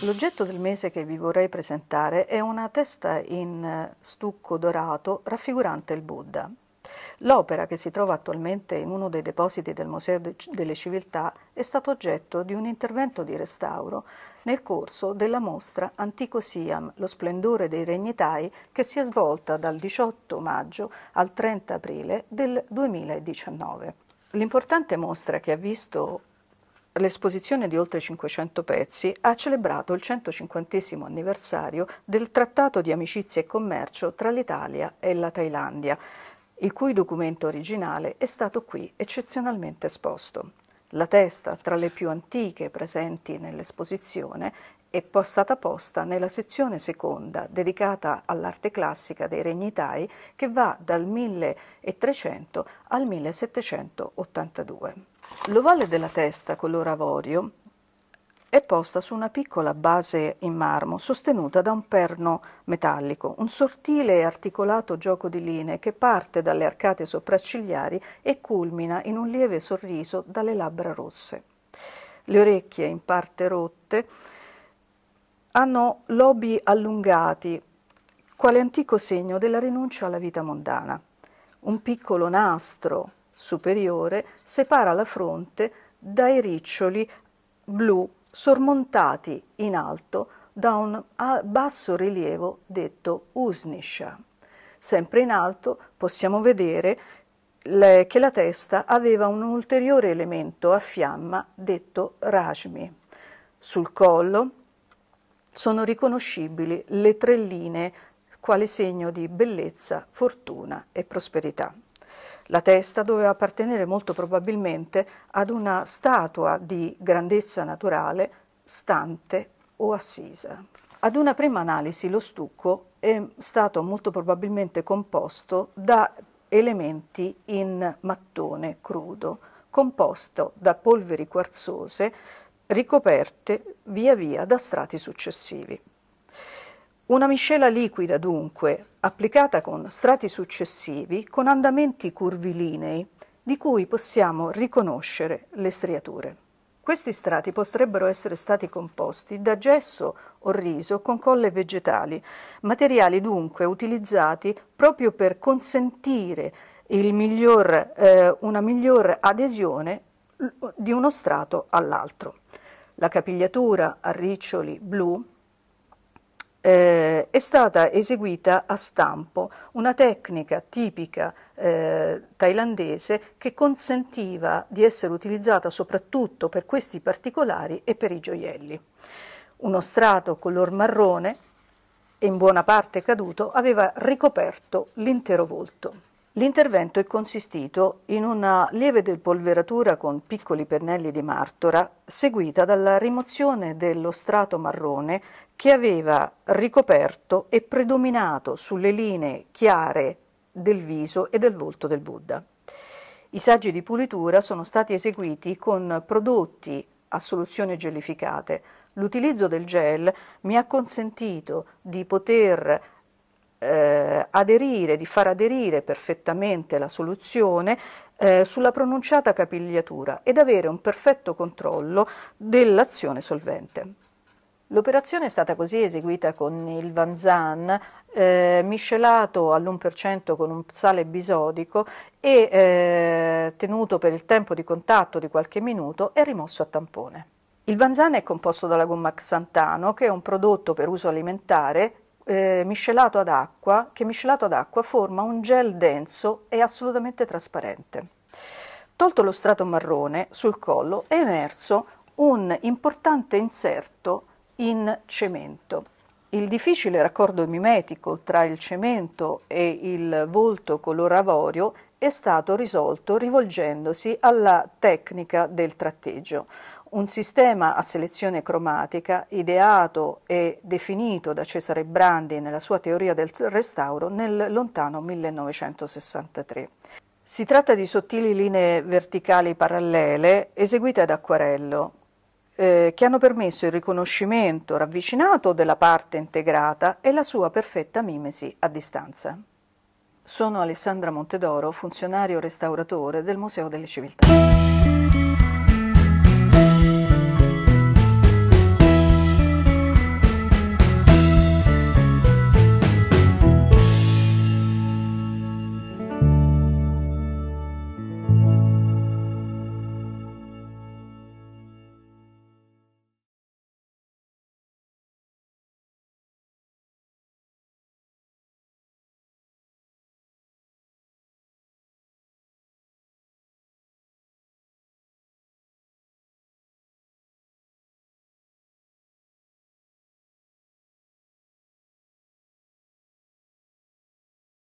L'oggetto del mese che vi vorrei presentare è una testa in eh, stucco dorato raffigurante il Buddha. L'opera, che si trova attualmente in uno dei depositi del Museo de delle Civiltà, è stata oggetto di un intervento di restauro nel corso della mostra Antico Siam, lo splendore dei regni Thai, che si è svolta dal 18 maggio al 30 aprile del 2019. L'importante mostra che ha visto l'esposizione di oltre 500 pezzi ha celebrato il 150 anniversario del Trattato di amicizia e commercio tra l'Italia e la Thailandia il cui documento originale è stato qui eccezionalmente esposto. La testa, tra le più antiche presenti nell'esposizione, è stata posta nella sezione seconda dedicata all'arte classica dei Regnitai che va dal 1300 al 1782. L'ovale della testa color avorio è posta su una piccola base in marmo sostenuta da un perno metallico, un sottile e articolato gioco di linee che parte dalle arcate sopraccigliari e culmina in un lieve sorriso dalle labbra rosse. Le orecchie, in parte rotte, hanno lobi allungati, quale antico segno della rinuncia alla vita mondana. Un piccolo nastro superiore separa la fronte dai riccioli blu sormontati in alto da un basso rilievo detto Usnisha. Sempre in alto possiamo vedere le, che la testa aveva un ulteriore elemento a fiamma detto Rajmi. Sul collo sono riconoscibili le tre linee quale segno di bellezza, fortuna e prosperità. La testa doveva appartenere molto probabilmente ad una statua di grandezza naturale stante o assisa. Ad una prima analisi lo stucco è stato molto probabilmente composto da elementi in mattone crudo, composto da polveri quarzose ricoperte via via da strati successivi. Una miscela liquida, dunque, applicata con strati successivi con andamenti curvilinei, di cui possiamo riconoscere le striature. Questi strati potrebbero essere stati composti da gesso o riso con colle vegetali, materiali dunque utilizzati proprio per consentire miglior, eh, una miglior adesione di uno strato all'altro. La capigliatura a riccioli blu eh, è stata eseguita a stampo, una tecnica tipica eh, thailandese che consentiva di essere utilizzata soprattutto per questi particolari e per i gioielli. Uno strato color marrone, in buona parte caduto, aveva ricoperto l'intero volto. L'intervento è consistito in una lieve depolveratura con piccoli pennelli di martora, seguita dalla rimozione dello strato marrone che aveva ricoperto e predominato sulle linee chiare del viso e del volto del Buddha. I saggi di pulitura sono stati eseguiti con prodotti a soluzione gelificate. L'utilizzo del gel mi ha consentito di poter eh, aderire, di far aderire perfettamente la soluzione eh, sulla pronunciata capigliatura ed avere un perfetto controllo dell'azione solvente. L'operazione è stata così eseguita con il Vanzan, eh, miscelato all'1% con un sale bisodico e eh, tenuto per il tempo di contatto di qualche minuto e rimosso a tampone. Il Vanzan è composto dalla gomma Xantano, che è un prodotto per uso alimentare eh, miscelato ad acqua, che miscelato ad acqua forma un gel denso e assolutamente trasparente. Tolto lo strato marrone sul collo è emerso un importante inserto in cemento. Il difficile raccordo mimetico tra il cemento e il volto color avorio è stato risolto rivolgendosi alla tecnica del tratteggio, un sistema a selezione cromatica ideato e definito da Cesare Brandi nella sua teoria del restauro nel lontano 1963. Si tratta di sottili linee verticali parallele eseguite ad acquarello eh, che hanno permesso il riconoscimento ravvicinato della parte integrata e la sua perfetta mimesi a distanza. Sono Alessandra Montedoro, funzionario restauratore del Museo delle Civiltà.